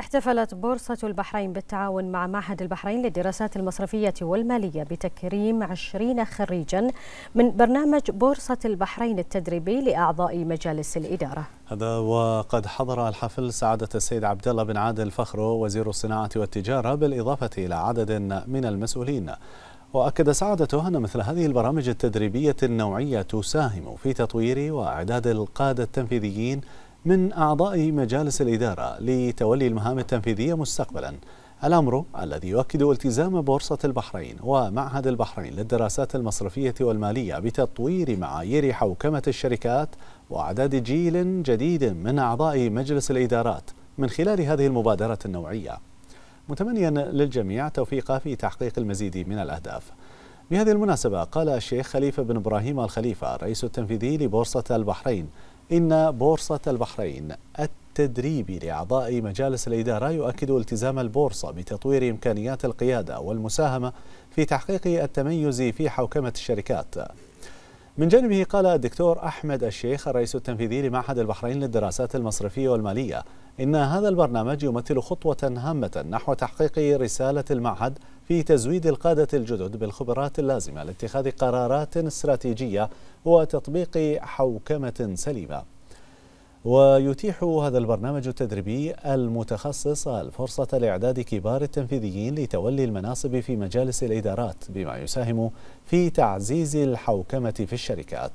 احتفلت بورصة البحرين بالتعاون مع معهد البحرين للدراسات المصرفية والمالية بتكريم 20 خريجا من برنامج بورصة البحرين التدريبي لأعضاء مجالس الإدارة هذا وقد حضر الحفل سعادة السيد عبد الله بن عادل فخرو وزير الصناعة والتجارة بالإضافة إلى عدد من المسؤولين وأكد سعادته أن مثل هذه البرامج التدريبية النوعية تساهم في تطوير وإعداد القادة التنفيذيين من أعضاء مجالس الإدارة لتولي المهام التنفيذية مستقبلا الأمر الذي يؤكد التزام بورصة البحرين ومعهد البحرين للدراسات المصرفية والمالية بتطوير معايير حوكمة الشركات وإعداد جيل جديد من أعضاء مجلس الإدارات من خلال هذه المبادرة النوعية متمنيا للجميع توفيقه في تحقيق المزيد من الأهداف بهذه المناسبة قال الشيخ خليفة بن إبراهيم الخليفة الرئيس التنفيذي لبورصة البحرين إن بورصة البحرين التدريبي لأعضاء مجالس الإدارة يؤكد التزام البورصة بتطوير إمكانيات القيادة والمساهمة في تحقيق التميز في حوكمة الشركات من جانبه قال الدكتور أحمد الشيخ الرئيس التنفيذي لمعهد البحرين للدراسات المصرفية والمالية إن هذا البرنامج يمثل خطوة هامة نحو تحقيق رسالة المعهد في تزويد القادة الجدد بالخبرات اللازمة لاتخاذ قرارات استراتيجية وتطبيق حوكمة سليمة ويتيح هذا البرنامج التدريبي المتخصص الفرصة لإعداد كبار التنفيذيين لتولي المناصب في مجالس الإدارات بما يساهم في تعزيز الحوكمة في الشركات